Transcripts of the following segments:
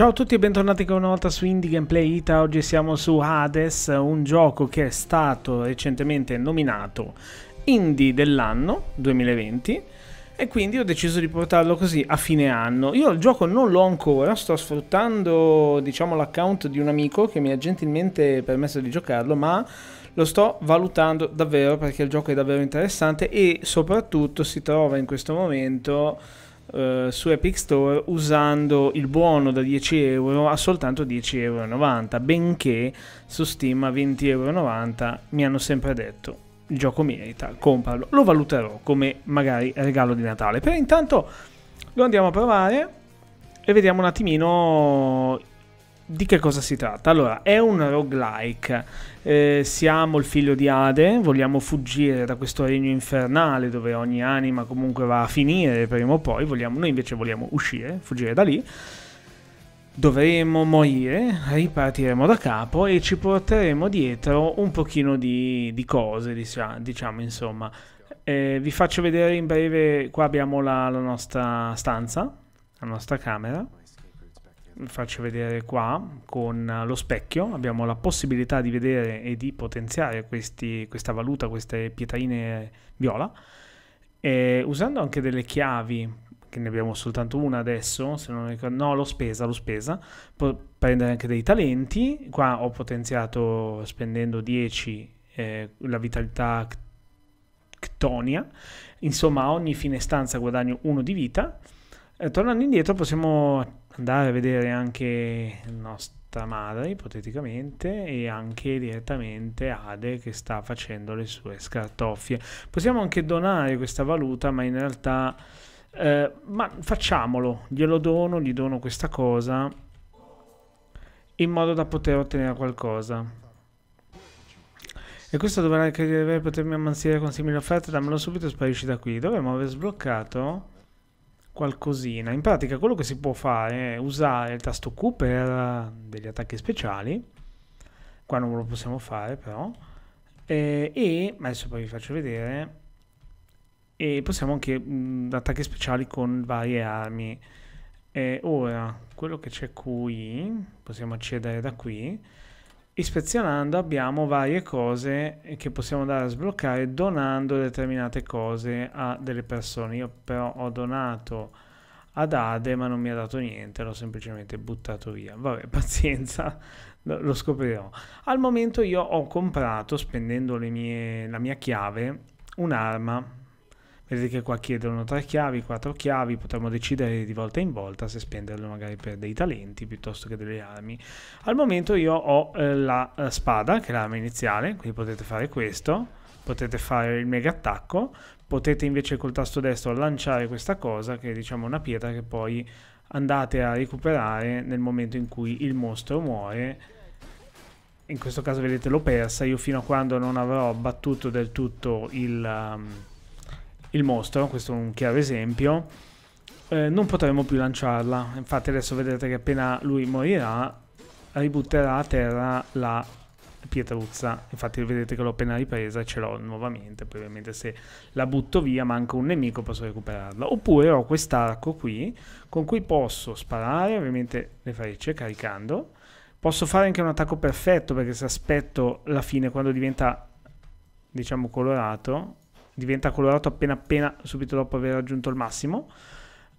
Ciao a tutti e bentornati ancora una volta su Indie Gameplay Ita, oggi siamo su Hades, un gioco che è stato recentemente nominato Indie dell'anno 2020 e quindi ho deciso di portarlo così a fine anno. Io il gioco non l'ho ancora, sto sfruttando diciamo, l'account di un amico che mi ha gentilmente permesso di giocarlo, ma lo sto valutando davvero perché il gioco è davvero interessante e soprattutto si trova in questo momento eh, su Epic Store usando il buono da 10 euro a soltanto 10,90 euro, benché su Steam a 20,90 euro mi hanno sempre detto il gioco merita, compralo, lo valuterò come magari regalo di Natale. Per intanto lo andiamo a provare e vediamo un attimino di che cosa si tratta? Allora, è un roguelike. Eh, siamo il figlio di Ade, vogliamo fuggire da questo regno infernale dove ogni anima comunque va a finire prima o poi. Vogliamo, noi invece vogliamo uscire, fuggire da lì. Dovremo morire, ripartiremo da capo e ci porteremo dietro un pochino di, di cose, diciamo, diciamo insomma. Eh, vi faccio vedere in breve, qua abbiamo la, la nostra stanza, la nostra camera faccio vedere qua con eh, lo specchio abbiamo la possibilità di vedere e di potenziare questi, questa valuta, queste pietaine viola e usando anche delle chiavi che ne abbiamo soltanto una adesso se non ricordo, no l'ho spesa, l'ho spesa può prendere anche dei talenti qua ho potenziato spendendo 10 eh, la vitalità ctonia insomma a ogni fine stanza guadagno 1 di vita eh, tornando indietro possiamo andare a vedere anche nostra madre ipoteticamente e anche direttamente Ade che sta facendo le sue scartoffie. Possiamo anche donare questa valuta ma in realtà... Eh, ma facciamolo, glielo dono, gli dono questa cosa in modo da poter ottenere qualcosa. E questo dovrà credere potermi ammansire con simili offerte, dammelo subito e sparisci da qui. Dovremmo aver sbloccato qualcosina. In pratica quello che si può fare è usare il tasto Q per eh, degli attacchi speciali, qua non lo possiamo fare però, eh, e adesso poi vi faccio vedere, e possiamo anche mh, attacchi speciali con varie armi. Eh, ora, quello che c'è qui, possiamo accedere da qui, ispezionando abbiamo varie cose che possiamo andare a sbloccare donando determinate cose a delle persone. Io però ho donato ad Ade ma non mi ha dato niente, l'ho semplicemente buttato via. Vabbè, pazienza, lo scoprirò. Al momento io ho comprato, spendendo mie, la mia chiave, un'arma Vedete che qua chiedono tre chiavi, quattro chiavi, potremmo decidere di volta in volta se spenderle magari per dei talenti piuttosto che delle armi. Al momento io ho eh, la eh, spada, che è l'arma iniziale, quindi potete fare questo, potete fare il mega attacco, potete invece col tasto destro lanciare questa cosa, che è diciamo una pietra che poi andate a recuperare nel momento in cui il mostro muore in questo caso vedete l'ho persa, io fino a quando non avrò abbattuto del tutto il, um, il mostro, questo è un chiaro esempio, eh, non potremo più lanciarla. Infatti adesso vedrete che appena lui morirà, ributterà a terra la pietruzza. Infatti vedete che l'ho appena ripresa e ce l'ho nuovamente. Poi ovviamente se la butto via manca un nemico posso recuperarla. Oppure ho quest'arco qui con cui posso sparare ovviamente le frecce caricando. Posso fare anche un attacco perfetto perché se aspetto la fine quando diventa diciamo colorato diventa colorato appena appena subito dopo aver raggiunto il massimo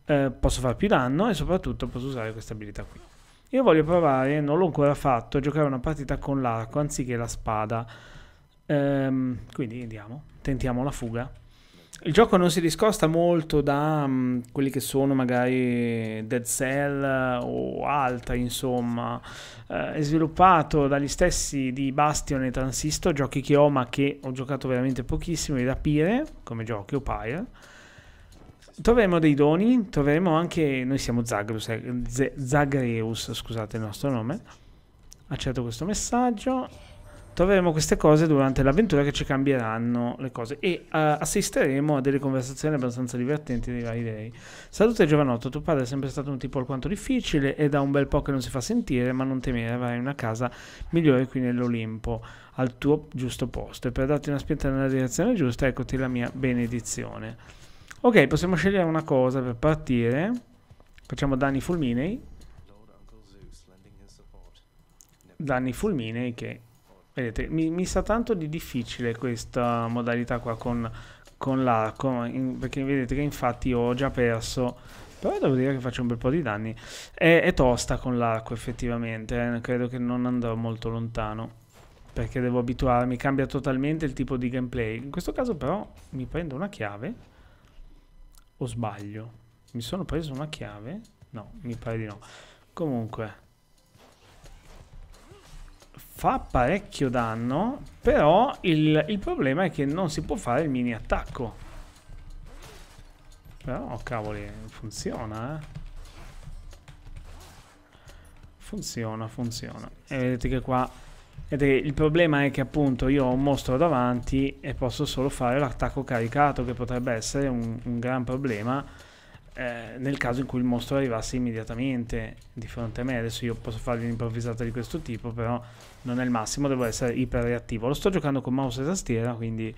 eh, posso fare più danno e soprattutto posso usare questa abilità qui io voglio provare, non l'ho ancora fatto, a giocare una partita con l'arco anziché la spada ehm, quindi andiamo, tentiamo la fuga il gioco non si discosta molto da um, quelli che sono magari Dead Cell eh, o altri, insomma. Uh, è sviluppato dagli stessi di Bastion e Transistor, giochi che ho ma che ho giocato veramente pochissimo, e da Pire, come giochi, o Pyre. Troveremo dei doni, troveremo anche... Noi siamo Zagreus, eh, Z- Zagreus, scusate il nostro nome. Accetto questo messaggio troveremo queste cose durante l'avventura che ci cambieranno le cose e uh, assisteremo a delle conversazioni abbastanza divertenti dei vari dei. Salute giovanotto, tuo padre è sempre stato un tipo alquanto difficile e da un bel po' che non si fa sentire, ma non temere, avrai una casa migliore qui nell'Olimpo, al tuo giusto posto. E per darti una spinta nella direzione giusta, eccoti la mia benedizione. Ok, possiamo scegliere una cosa per partire. Facciamo danni fulminei. Danni fulminei che Vedete, mi, mi, sta tanto di difficile questa modalità qua con, con l'arco, perché vedete che infatti ho già perso, però devo dire che faccio un bel po' di danni. È, è tosta con l'arco effettivamente, eh, credo che non andrò molto lontano, perché devo abituarmi, cambia totalmente il tipo di gameplay. In questo caso però mi prendo una chiave, o sbaglio? Mi sono preso una chiave? No, mi pare di no. Comunque fa parecchio danno, però il, il, problema è che non si può fare il mini attacco. Però, oh, cavoli, funziona, eh. Funziona, funziona. E vedete che qua... Vedete che il problema è che appunto io ho un mostro davanti e posso solo fare l'attacco caricato, che potrebbe essere un, un gran problema eh, nel caso in cui il mostro arrivasse immediatamente di fronte a me. Adesso io posso fargli un'improvvisata di questo tipo, però non è il massimo, devo essere iperreattivo. Lo sto giocando con mouse e tastiera, quindi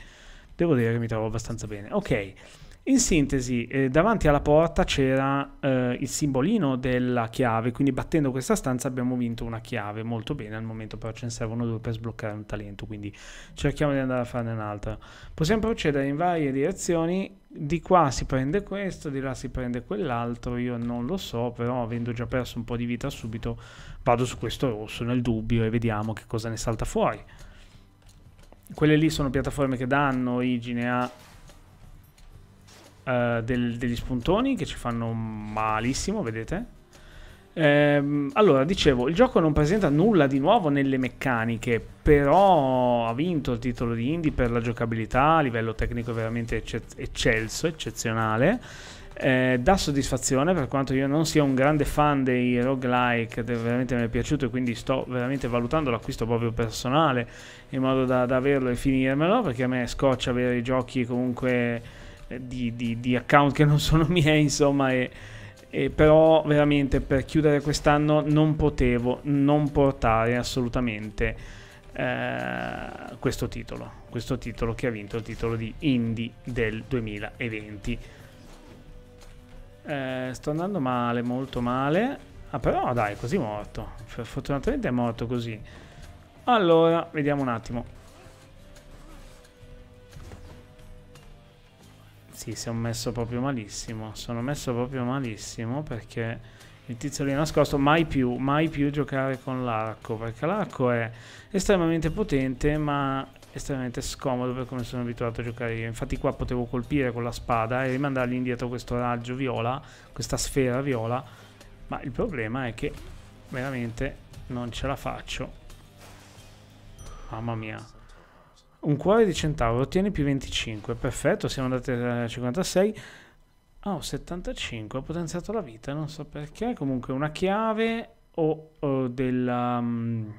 devo dire che mi trovo abbastanza bene. Ok. In sintesi, eh, davanti alla porta c'era eh, il simbolino della chiave, quindi battendo questa stanza abbiamo vinto una chiave, molto bene al momento però ce ne servono due per sbloccare un talento, quindi cerchiamo di andare a farne un'altra. Possiamo procedere in varie direzioni, di qua si prende questo, di là si prende quell'altro, io non lo so, però avendo già perso un po' di vita subito vado su questo rosso nel dubbio e vediamo che cosa ne salta fuori. Quelle lì sono piattaforme che danno origine a eh, del, degli spuntoni che ci fanno malissimo, vedete? Ehm, allora, dicevo, il gioco non presenta nulla di nuovo nelle meccaniche, però ha vinto il titolo di indie per la giocabilità, a livello tecnico veramente eccez- eccelso, eccezionale. Eh, dà soddisfazione per quanto io non sia un grande fan dei roguelike, veramente mi è piaciuto e quindi sto veramente valutando l'acquisto proprio personale in modo da, da averlo e finirmelo perché a me scoccia avere i giochi comunque di, di, di, account che non sono miei, insomma, e, e però veramente per chiudere quest'anno non potevo non portare assolutamente eh, questo titolo, questo titolo che ha vinto il titolo di Indie del 2020. Eh, sto andando male, molto male. Ah, però dai, così morto. Fortunatamente è morto così. Allora, vediamo un attimo. Sì, sono messo proprio malissimo. Sono messo proprio malissimo perché il tizio lì è nascosto. Mai più, mai più giocare con l'arco. Perché l'arco è estremamente potente, ma estremamente scomodo per come sono abituato a giocare io. Infatti, qua potevo colpire con la spada e rimandargli indietro questo raggio viola, questa sfera viola. Ma il problema è che veramente non ce la faccio. Mamma mia un cuore di centauro, ottieni più 25, perfetto, siamo andati a 56. Ah, oh, 75, ho potenziato la vita, non so perché, comunque una chiave o, o della... Um,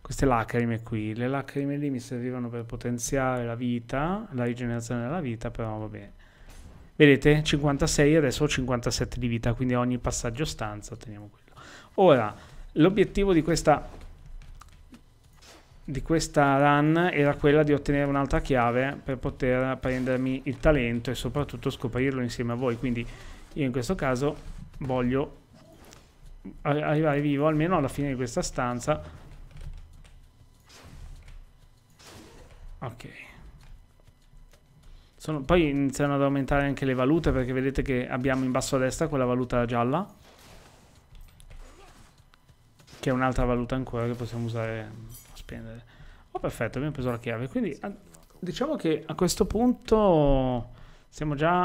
queste lacrime qui, le lacrime lì mi servivano per potenziare la vita, la rigenerazione della vita, però va bene. Vedete, 56, adesso ho 57 di vita, quindi a ogni passaggio stanza otteniamo quello. Ora, l'obiettivo di questa di questa run era quella di ottenere un'altra chiave per poter prendermi il talento e soprattutto scoprirlo insieme a voi. Quindi io in questo caso voglio arrivare vivo almeno alla fine di questa stanza. Ok. Sono, poi iniziano ad aumentare anche le valute perché vedete che abbiamo in basso a destra quella valuta gialla. Che è un'altra valuta ancora che possiamo usare spendere. Oh, perfetto, abbiamo preso la chiave. Quindi a, diciamo che a questo punto siamo già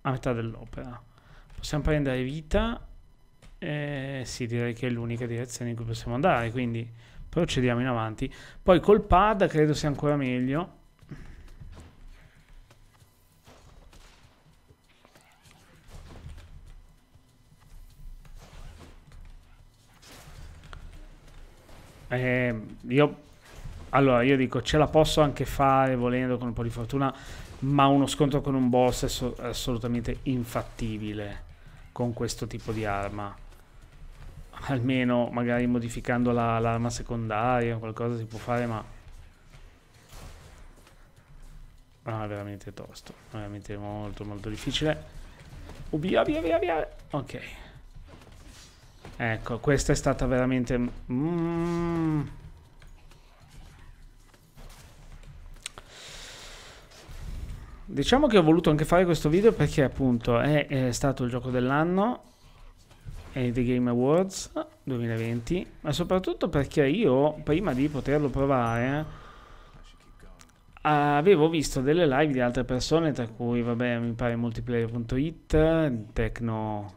a metà dell'opera. Possiamo prendere vita. Eh, sì, direi che è l'unica direzione in cui possiamo andare. Quindi procediamo in avanti. Poi col pad credo sia ancora meglio Eh, io, allora, io dico, ce la posso anche fare volendo con un po' di fortuna, ma uno scontro con un boss è, so- assolutamente infattibile con questo tipo di arma. Almeno magari modificando la- l'arma secondaria, o qualcosa si può fare, ma... Ah, veramente tosto, veramente molto molto difficile. Via, via, via, via. Ok. Ecco, questa è stata veramente... Mm. Diciamo che ho voluto anche fare questo video perché appunto è, è stato il gioco dell'anno e The Game Awards 2020, ma soprattutto perché io prima di poterlo provare avevo visto delle live di altre persone, tra cui, vabbè, mi pare multiplayer.it, Tecno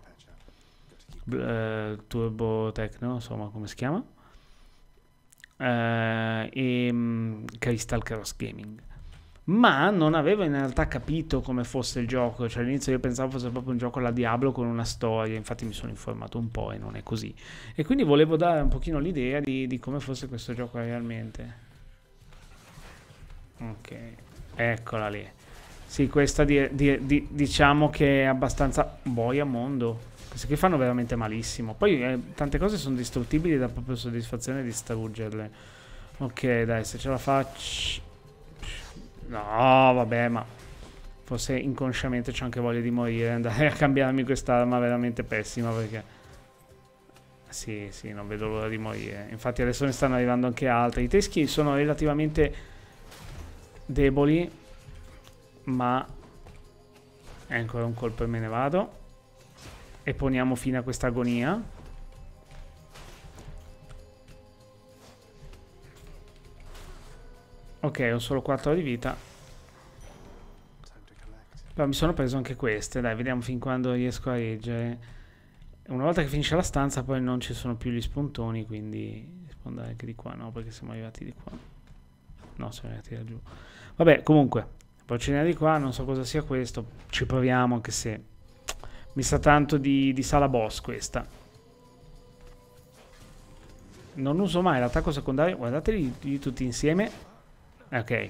eh, Turbo Tecno, insomma, come si chiama? Eh, e um, Crystal Cross Gaming. Ma non avevo in realtà capito come fosse il gioco, cioè all'inizio io pensavo fosse proprio un gioco alla Diablo con una storia, infatti mi sono informato un po' e non è così. E quindi volevo dare un pochino l'idea di, di come fosse questo gioco realmente. Ok, eccola lì. Sì, questa di, di, di, diciamo che è abbastanza boia mondo. Questi qui fanno veramente malissimo. Poi eh, tante cose sono distruttibili da proprio soddisfazione distruggerle. Ok, dai, se ce la faccio... No, vabbè, ma... Forse inconsciamente c'è anche voglia di morire. Andare a cambiarmi quest'arma veramente pessima perché... Sì, sì, non vedo l'ora di morire. Infatti adesso ne stanno arrivando anche altre. I teschi sono relativamente deboli, ma è ancora un colpo e me ne vado e poniamo fine a questa agonia. Ok, ho solo 4 di vita. Però mi sono preso anche queste, dai, vediamo fin quando riesco a reggere. Una volta che finisce la stanza poi non ci sono più gli spuntoni, quindi si andare anche di qua, no? Perché siamo arrivati di qua. No, siamo arrivati da giù. Vabbè, comunque, procediamo di qua, non so cosa sia questo, ci proviamo anche se mi sa tanto di, di sala boss questa. Non uso mai l'attacco secondario. Guardateli tutti insieme. Ok.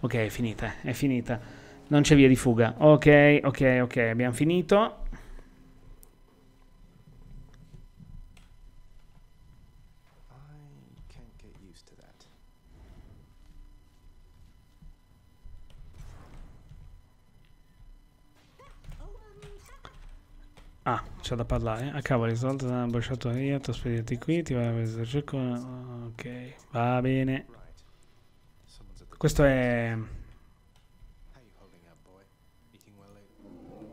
Ok, è finita. È finita. Non c'è via di fuga. Ok, ok, ok. Abbiamo finito. Ah, c'è da parlare. Eh? A ah, cavolo, risolto soldi sono bocciato ti ho spediti qui, ti vai a questo gioco. Ok, va bene. Questo è...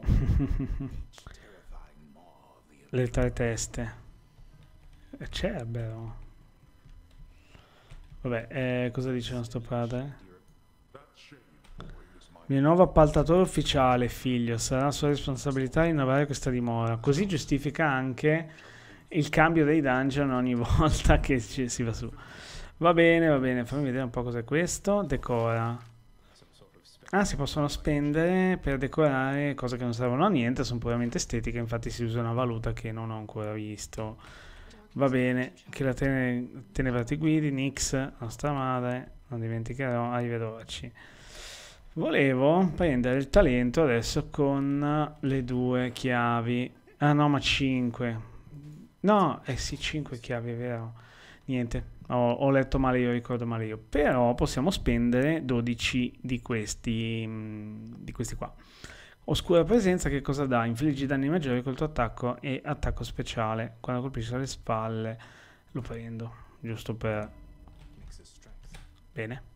Le tre teste. Eh, c'è, vero? Oh. Vabbè, eh, cosa dice nostro padre? Il nuovo appaltatore ufficiale, figlio, sarà sua responsabilità rinnovare questa dimora. Così giustifica anche il cambio dei dungeon ogni volta che ci, si va su. Va bene, va bene, fammi vedere un po' cos'è questo. Decora. Ah, si possono spendere per decorare cose che non servono a niente, sono puramente estetiche, infatti si usa una valuta che non ho ancora visto. Va bene, che la tenebra ti guidi, Nix, nostra madre, non dimenticherò, arrivederci. Volevo prendere il talento adesso con le due chiavi. Ah no, ma 5. No, eh sì, 5 chiavi, è vero. Niente, ho, ho, letto male io, ricordo male io. Però possiamo spendere 12 di questi, mm, di questi qua. Oscura presenza che cosa dà? Infliggi danni maggiori col tuo attacco e attacco speciale. Quando colpisci alle spalle lo prendo, giusto per... Bene.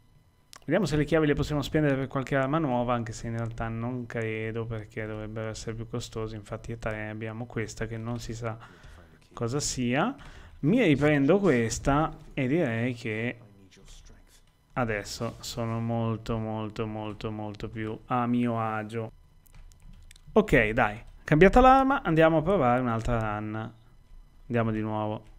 Vediamo se le chiavi le possiamo spendere per qualche arma nuova, anche se in realtà non credo perché dovrebbero essere più costose. Infatti a 3 abbiamo questa che non si sa cosa sia. Mi riprendo questa e direi che adesso sono molto molto molto molto più a mio agio. Ok, dai. Cambiata l'arma, andiamo a provare un'altra run. Andiamo di nuovo.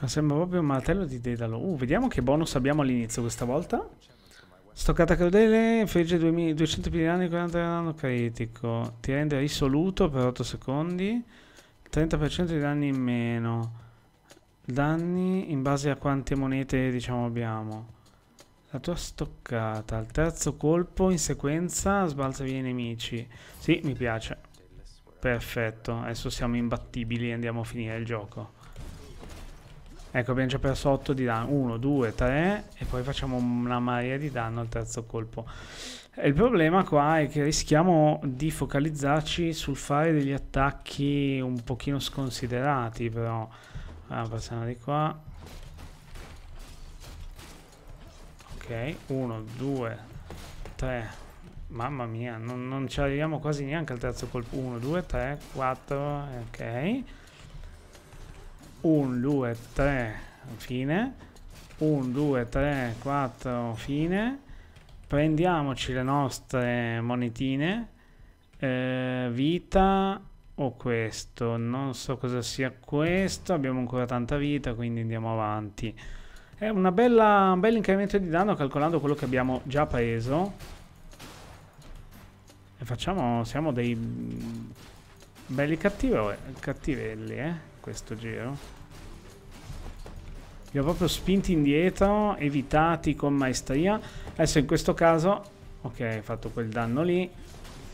Ma sembra proprio un martello di Dedalo. Uh, vediamo che bonus abbiamo all'inizio questa volta. Stoccata crudele, infligge 200 più di danni, 40 di danno critico. Ti rende risoluto per 8 secondi. 30% di danni in meno. Danni in base a quante monete diciamo abbiamo. La tua stoccata. Al terzo colpo in sequenza sbalza via i nemici. Sì, mi piace. Perfetto, adesso siamo imbattibili e andiamo a finire il gioco. Ecco, abbiamo già perso 8 di danno. 1, 2, 3 e poi facciamo una marea di danno al terzo colpo. il problema qua è che rischiamo di focalizzarci sul fare degli attacchi un pochino sconsiderati, però... Ah, passiamo di qua. Ok, 1, 2, 3. Mamma mia, non, non ci arriviamo quasi neanche al terzo colpo. 1, 2, 3, 4, ok. 1, 2, 3, fine. 1, 2, 3, 4, fine. Prendiamoci le nostre monetine. Eh, vita o questo. Non so cosa sia questo. Abbiamo ancora tanta vita, quindi andiamo avanti. È bella, un bel incremento di danno calcolando quello che abbiamo già preso. E facciamo... siamo dei mm, belli cattivi, cattivelli, eh questo giro. Li ho proprio spinti indietro, evitati con maestria. Adesso in questo caso, ok, hai fatto quel danno lì.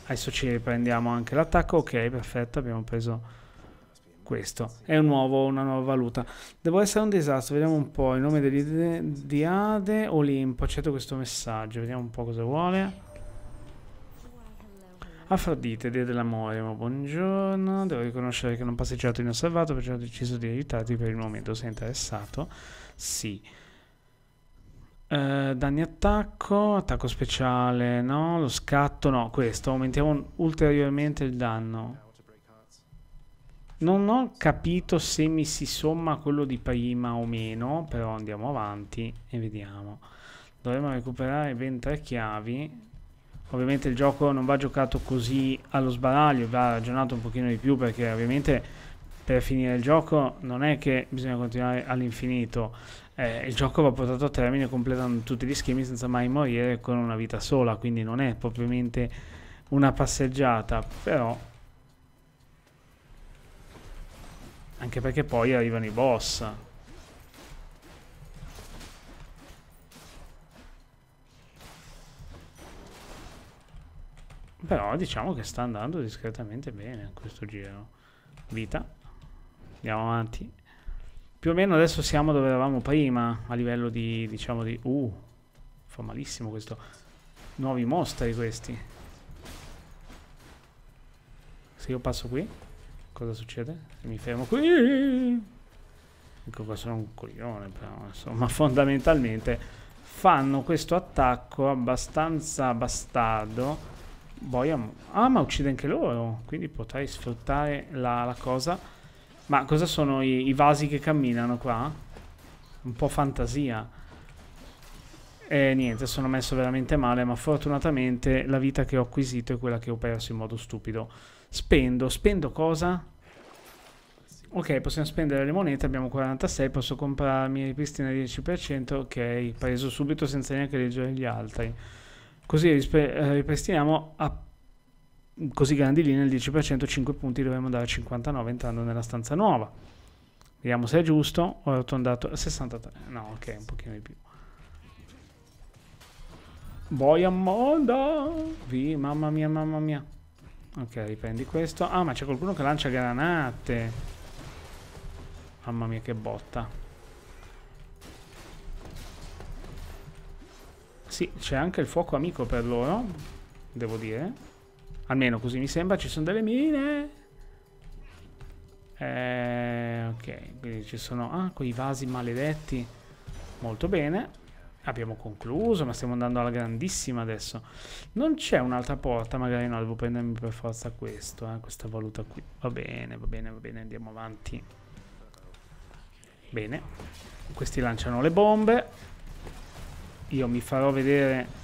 Adesso ci riprendiamo anche l'attacco. Ok, perfetto, abbiamo preso questo. È un nuovo, una nuova valuta. Devo essere un disastro, vediamo un po'. Il nome di Ade, Olimpo, accetto questo messaggio, vediamo un po' cosa vuole. Afrodite, Dio dell'amore, ma buongiorno. Devo riconoscere che non passeggiato inosservato, perciò ho deciso di aiutarti per il momento. Sei interessato? Sì. Uh, danni attacco, attacco speciale, no? Lo scatto, no, questo. Aumentiamo ulteriormente il danno. Non ho capito se mi si somma quello di prima o meno, però andiamo avanti e vediamo. Dovremmo recuperare ben tre chiavi ovviamente il gioco non va giocato così allo sbaraglio, va ragionato un pochino di più perché ovviamente per finire il gioco non è che bisogna continuare all'infinito, eh, il gioco va portato a termine completando tutti gli schemi senza mai morire con una vita sola, quindi non è propriamente una passeggiata, però anche perché poi arrivano i boss. Però diciamo che sta andando discretamente bene questo giro. Vita. Andiamo avanti. Più o meno adesso siamo dove eravamo prima, a livello di, diciamo, di... Uh, fa malissimo questo. Nuovi mostri questi. Se io passo qui, cosa succede? Se mi fermo qui... Ecco qua sono un coglione, però, insomma, fondamentalmente fanno questo attacco abbastanza bastardo Boia. Ah, ma uccide anche loro. Quindi potrei sfruttare la, la cosa. Ma cosa sono i, i, vasi che camminano qua? Un po' fantasia. E niente, sono messo veramente male, ma fortunatamente la vita che ho acquisito è quella che ho perso in modo stupido. Spendo. Spendo cosa? Ok, possiamo spendere le monete, abbiamo 46, posso comprarmi ripristina 10%, ok, preso subito senza neanche leggere gli altri. Così eh, ripristiniamo a così grandi linee il 10%, 5 punti, dovremmo andare a 59 entrando nella stanza nuova. Vediamo se è giusto, ho arrotondato 63, no ok, un pochino di più. Boia Molda! Vi, mamma mia, mamma mia. Ok, riprendi questo. Ah, ma c'è qualcuno che lancia granate. Mamma mia, che botta. Sì, c'è anche il fuoco amico per loro, devo dire. Almeno così mi sembra, ci sono delle mine. Eh, ok, quindi ci sono... Ah, quei vasi maledetti. Molto bene. Abbiamo concluso, ma stiamo andando alla grandissima adesso. Non c'è un'altra porta, magari no, devo prendermi per forza questo, eh, questa valuta qui. Va bene, va bene, va bene, andiamo avanti. Bene. Questi lanciano le bombe io mi farò vedere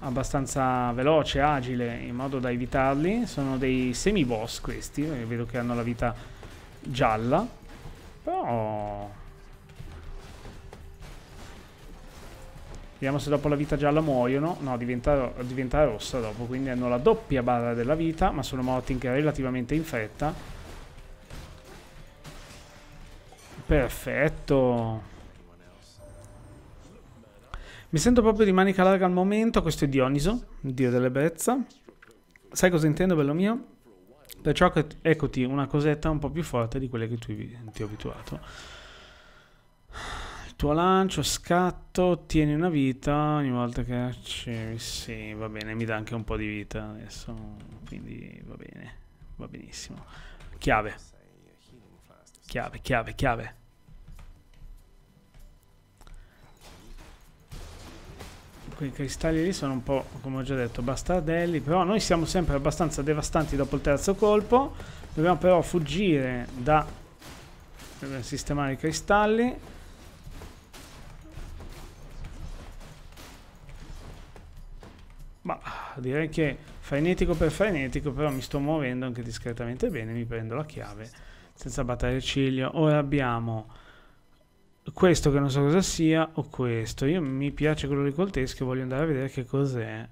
abbastanza veloce, agile, in modo da evitarli. Sono dei semi-boss questi, vedo che hanno la vita gialla. Però... Vediamo se dopo la vita gialla muoiono. No, diventa, diventa rossa dopo, quindi hanno la doppia barra della vita, ma sono morti anche relativamente in fretta. Perfetto. Mi sento proprio di manica larga al momento, questo è Dioniso, dio dell'ebbrezza. Sai cosa intendo, bello mio? Perciò eccoti una cosetta un po' più forte di quelle che tu ti ho abituato. Il tuo lancio, scatto, ottieni una vita ogni volta che accevi. Sì, va bene, mi dà anche un po' di vita adesso, quindi va bene, va benissimo. Chiave. Chiave, chiave, chiave. quei cristalli lì sono un po', come ho già detto, bastardelli, però noi siamo sempre abbastanza devastanti dopo il terzo colpo, dobbiamo però fuggire da eh, sistemare i cristalli. Ma direi che frenetico per frenetico, però mi sto muovendo anche discretamente bene, mi prendo la chiave senza battere il ciglio. Ora abbiamo questo che non so cosa sia o questo. Io mi piace quello di Colteschi e voglio andare a vedere che cos'è.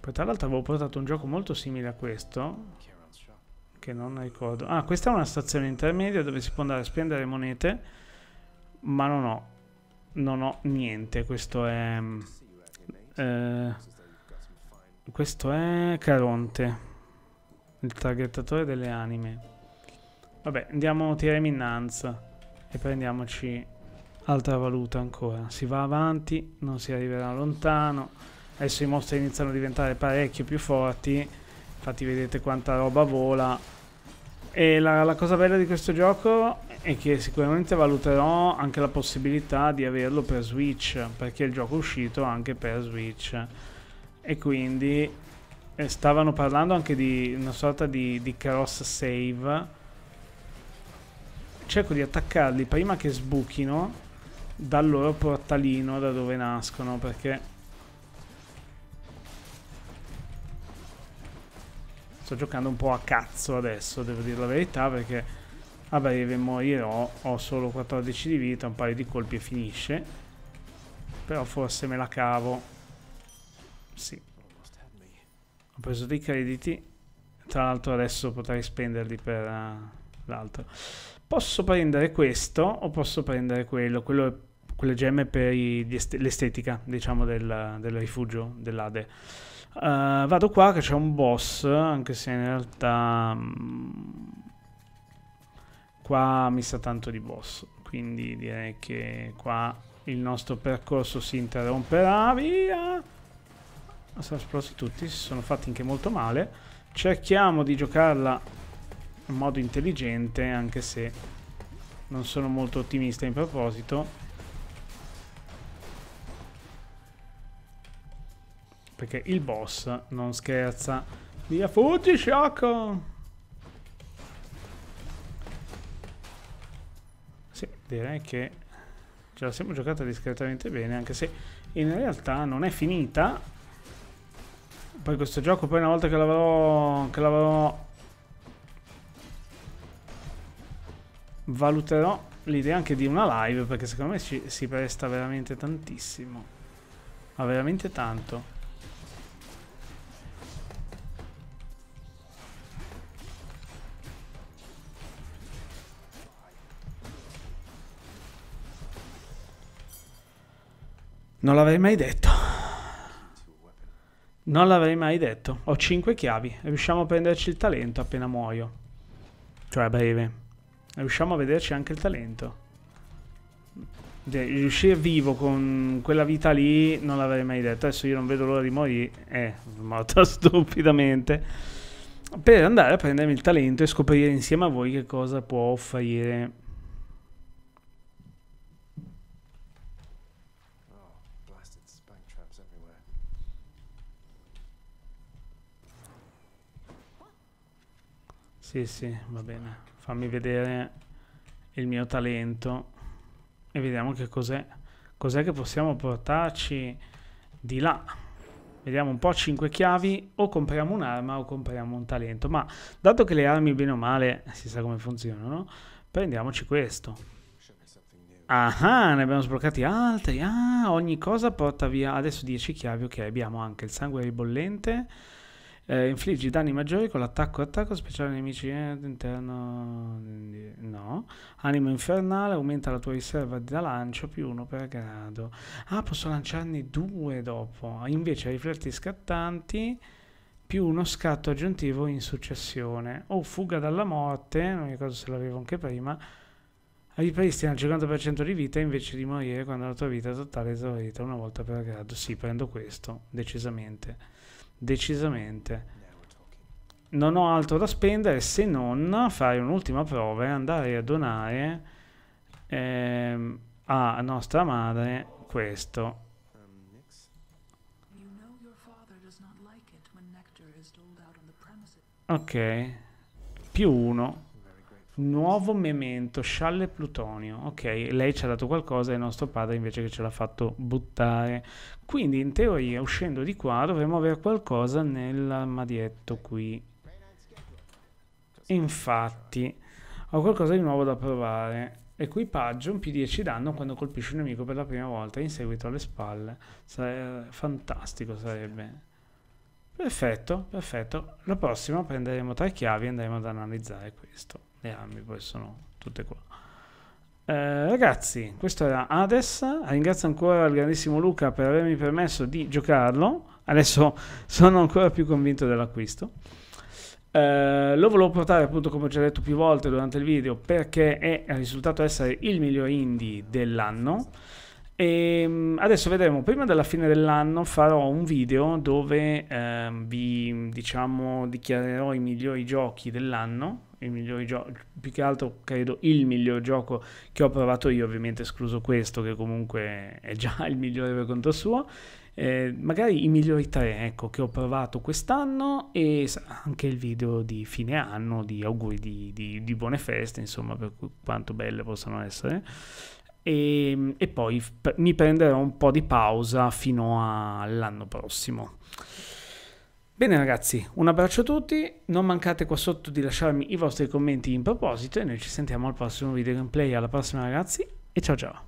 Poi tra l'altro avevo portato un gioco molto simile a questo. Che non ricordo. Ah, questa è una stazione intermedia dove si può andare a spendere monete. Ma non ho. Non ho niente. Questo è... Eh, questo è Caronte. Il traghettatore delle anime. Vabbè, andiamo a tirare innanza e prendiamoci altra valuta ancora. Si va avanti, non si arriverà lontano. Adesso i mostri iniziano a diventare parecchio più forti. Infatti vedete quanta roba vola. E la, la cosa bella di questo gioco è che sicuramente valuterò anche la possibilità di averlo per Switch, perché il gioco è uscito anche per Switch. E quindi eh, stavano parlando anche di una sorta di, di cross save cerco di attaccarli prima che sbuchino dal loro portalino da dove nascono perché sto giocando un po' a cazzo adesso devo dire la verità perché a breve morirò ho solo 14 di vita un paio di colpi e finisce però forse me la cavo sì ho preso dei crediti tra l'altro adesso potrei spenderli per uh l'altro. Posso prendere questo o posso prendere quello? Quello quelle gemme per l'estetica, diciamo, del, del, rifugio dell'Ade. Uh, vado qua che c'è un boss, anche se in realtà... Mh, mm, qua mi sa tanto di boss, quindi direi che qua il nostro percorso si interromperà, via! Sono esplosi tutti, si sono fatti anche molto male. Cerchiamo di giocarla in modo intelligente, anche se non sono molto ottimista in proposito. Perché il boss non scherza. Via, fuggi, sciocco! Sì, direi che ce la siamo giocata discretamente bene, anche se in realtà non è finita. Poi questo gioco, poi una volta che l'avrò valuterò l'idea anche di una live perché secondo me ci, si presta veramente tantissimo ma veramente tanto non l'avrei mai detto non l'avrei mai detto ho 5 chiavi riusciamo a prenderci il talento appena muoio cioè a breve riusciamo a vederci anche il talento. Riuscire vivo con quella vita lì non l'avrei mai detto. Adesso io non vedo l'ora di morire. Eh, morta stupidamente. Per andare a prendermi il talento e scoprire insieme a voi che cosa può offrire. Sì, sì, va bene fammi vedere il mio talento e vediamo che cos'è cos'è che possiamo portarci di là vediamo un po' 5 chiavi o compriamo un'arma o compriamo un talento ma dato che le armi bene o male si sa come funzionano prendiamoci questo ah ne abbiamo sbloccati altri ah ogni cosa porta via adesso 10 chiavi ok abbiamo anche il sangue ribollente eh, infliggi danni maggiori con l'attacco attacco speciale ai nemici eh, No. Anima infernale aumenta la tua riserva da lancio più uno per grado. Ah, posso lanciarne due dopo. Invece rifletti scattanti più uno scatto aggiuntivo in successione. O oh, fuga dalla morte, non ricordo se l'avevo anche prima. Ripristina il 50% di vita invece di morire quando la tua vita totale è esaurita una volta per grado. Sì, prendo questo, decisamente decisamente. Non ho altro da spendere se non fare un'ultima prova e andare a donare ehm, a nostra madre questo. Ok, più uno. Nuovo memento, scialle plutonio. Ok, lei ci ha dato qualcosa e il nostro padre invece che ce l'ha fatto buttare. Quindi in teoria uscendo di qua dovremmo avere qualcosa nell'armadietto qui. Infatti ho qualcosa di nuovo da provare. Equipaggio un più 10 danno quando colpisce un nemico per la prima volta in seguito alle spalle. Sare fantastico sarebbe. Perfetto, perfetto. La prossima prenderemo tre chiavi e andremo ad analizzare questo le armi poi sono tutte qua. Eh, ragazzi, questo era Hades. Ringrazio ancora il grandissimo Luca per avermi permesso di giocarlo. Adesso sono ancora più convinto dell'acquisto. Eh, lo volevo portare appunto come ho già detto più volte durante il video perché è risultato essere il miglior indie dell'anno. E ehm, adesso vedremo, prima della fine dell'anno farò un video dove eh, vi diciamo dichiarerò i migliori giochi dell'anno il miglior gioco, più che altro credo il miglior gioco che ho provato io, ovviamente escluso questo che comunque è già il migliore per conto suo. Eh, magari i migliori tre ecco, che ho provato quest'anno e anche il video di fine anno di auguri di, di, di buone feste insomma per quanto belle possano essere e, ehm, e poi mi prenderò un po' di pausa fino all'anno prossimo Bene ragazzi, un abbraccio a tutti, non mancate qua sotto di lasciarmi i vostri commenti in proposito e noi ci sentiamo al prossimo video gameplay, alla prossima ragazzi e ciao ciao!